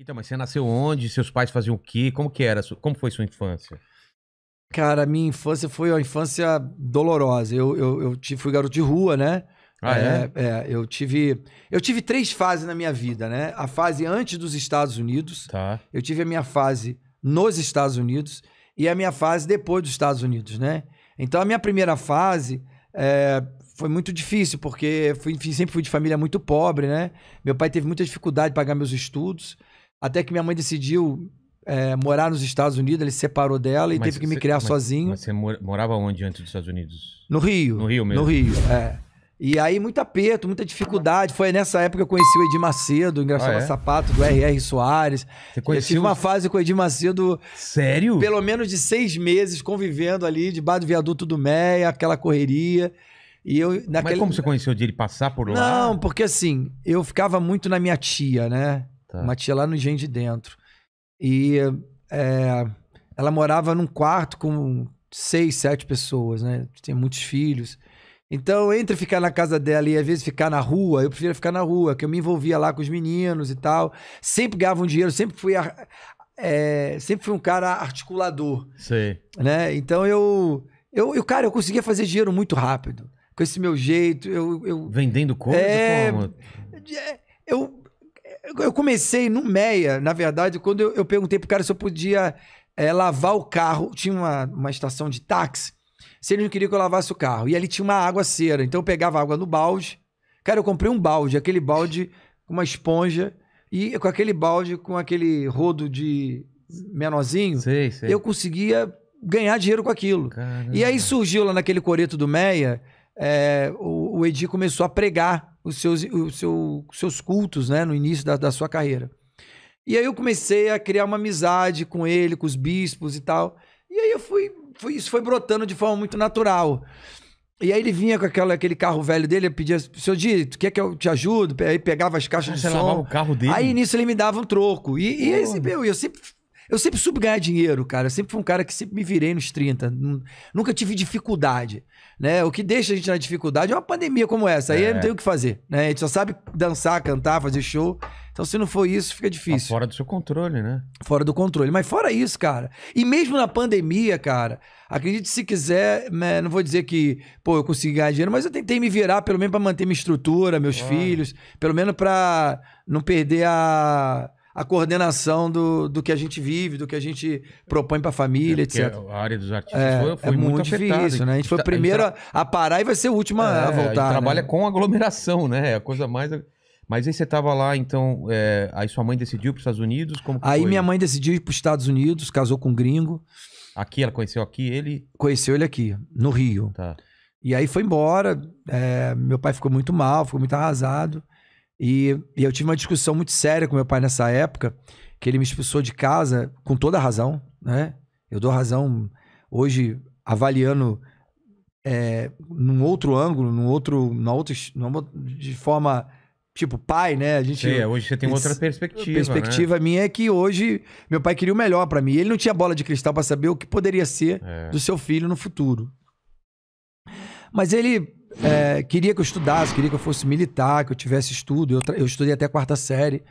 Então, mas você nasceu onde? Seus pais faziam o quê? Como que era? Como foi sua infância? Cara, minha infância foi uma infância dolorosa. Eu, eu, eu fui garoto de rua, né? Ah, é? É, é? eu tive. Eu tive três fases na minha vida, né? A fase antes dos Estados Unidos. Tá. Eu tive a minha fase nos Estados Unidos e a minha fase depois dos Estados Unidos, né? Então a minha primeira fase é, foi muito difícil, porque fui, sempre fui de família muito pobre, né? Meu pai teve muita dificuldade de pagar meus estudos. Até que minha mãe decidiu é, morar nos Estados Unidos, ele se separou dela e mas teve que me criar mas, sozinho. Mas você morava onde antes dos Estados Unidos? No Rio. No Rio mesmo? No Rio, é. E aí, muito aperto, muita dificuldade. Foi nessa época que eu conheci o Edir Macedo, engraçado ah, é? Sapato, do R.R. Soares. Você conheceu? Eu tive uma fase com o Edir Macedo. Sério? Pelo menos de seis meses convivendo ali, debaixo do viaduto do Meia, aquela correria. E eu, naquele... Mas como você conheceu de ele passar por lá? Não, porque assim, eu ficava muito na minha tia, né? Tá. Uma tia lá no Engenho de Dentro. E é, ela morava num quarto com seis, sete pessoas, né? Tinha muitos filhos. Então, entre ficar na casa dela e às vezes ficar na rua, eu preferia ficar na rua, que eu me envolvia lá com os meninos e tal. Sempre ganhava um dinheiro, sempre fui, é, sempre fui um cara articulador. Sim. Né? Então eu, eu, eu, cara, eu conseguia fazer dinheiro muito rápido. Com esse meu jeito, eu. eu Vendendo coisa? É, como? É, eu, eu comecei no Meia, na verdade, quando eu, eu perguntei pro cara se eu podia é, lavar o carro. Tinha uma, uma estação de táxi. Se ele não queria que eu lavasse o carro. E ali tinha uma água cera. Então eu pegava água no balde. Cara, eu comprei um balde, aquele balde com uma esponja. E com aquele balde, com aquele rodo de menorzinho, sei, sei. eu conseguia ganhar dinheiro com aquilo. Caramba. E aí surgiu lá naquele coreto do Meia, é, o, o Edi começou a pregar os seus, os seu, seus cultos, né? No início da, da sua carreira. E aí eu comecei a criar uma amizade com ele, com os bispos e tal. E aí eu fui, fui isso foi brotando de forma muito natural. E aí ele vinha com aquela, aquele carro velho dele, eu pedia, seu Di, tu quer que eu te ajudo? Aí pegava as caixas ah, de som. o carro dele. Aí nisso ele me dava um troco. E, e esse, eu sempre eu sempre soube ganhar dinheiro, cara. Eu sempre fui um cara que sempre me virei nos 30. Nunca tive dificuldade, né? O que deixa a gente na dificuldade é uma pandemia como essa. Aí é. não tem o que fazer, né? A gente só sabe dançar, cantar, fazer show. Então, se não for isso, fica tá difícil. Tá fora do seu controle, né? Fora do controle. Mas fora isso, cara. E mesmo na pandemia, cara, acredite se quiser, né, não vou dizer que, pô, eu consegui ganhar dinheiro, mas eu tentei me virar, pelo menos para manter minha estrutura, meus ah. filhos, pelo menos para não perder a a coordenação do, do que a gente vive, do que a gente propõe para a família, é, etc. A área dos artistas é, foi, foi é muito, muito afetada. difícil, né? A gente foi o tá, primeiro a, a, parar e vai ser o último é, a voltar. A né? gente trabalha com aglomeração, né? É a coisa mais. Mas aí você estava lá, então, é, aí sua mãe decidiu para os Estados Unidos? Como aí foi? minha mãe decidiu ir para os Estados Unidos, casou com um gringo. Aqui, ela conheceu aqui ele? Conheceu ele aqui, no Rio. Tá. E aí foi embora. É, meu pai ficou muito mal, ficou muito arrasado. E, e, eu tive uma discussão muito séria com meu pai nessa época, que ele me expulsou de casa com toda a razão, né? Eu dou razão hoje avaliando é, num outro ângulo, num outro, numa outra, numa, de forma tipo pai, né? A gente é, hoje você tem outra perspectiva. perspectiva né? minha é que hoje meu pai queria o melhor para mim. Ele não tinha bola de cristal para saber o que poderia ser é. do seu filho no futuro. Mas ele é, queria que eu estudasse, queria que eu fosse militar, que eu tivesse estudo. Eu, eu estudei até a quarta série,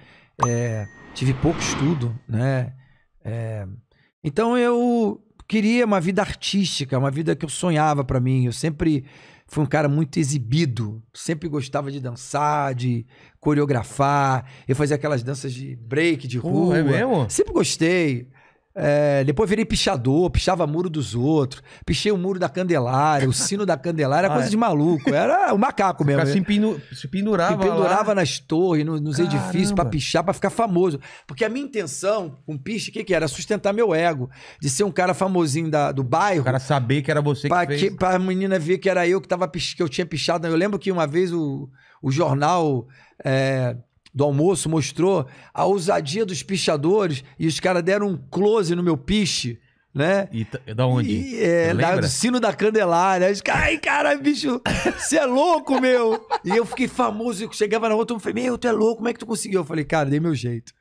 é, tive pouco estudo, né? É, então eu queria uma vida artística, uma vida que eu sonhava para mim. Eu sempre fui um cara muito exibido, sempre gostava de dançar, de coreografar. Eu fazia aquelas danças de break, de é rua. Uh, é mesmo? Sempre gostei. É, depois virei pichador, pichava muro dos outros, pichei o muro da Candelária, o sino da Candelária, ah, coisa é. de maluco. Era o um macaco mesmo. Se, pinu, se pendurava. Se pendurava lá. nas torres, nos, nos edifícios, para pichar, para ficar famoso. Porque a minha intenção com o piche, o que, que, era? Sustentar meu ego. De ser um cara famosinho da, do bairro. O cara saber que era você que pra fez. para a menina ver que era eu que, tava, que eu tinha pichado. Eu lembro que uma vez o, o jornal. É, do almoço mostrou a ousadia dos pichadores e os caras deram um close no meu piche né? E da onde? E, é, da, do sino da Candelária. Ai, cara, bicho, você é louco, meu! e eu fiquei famoso. Eu chegava na outra, e falei, meu, tu é louco, como é que tu conseguiu? Eu falei, cara, dei meu jeito.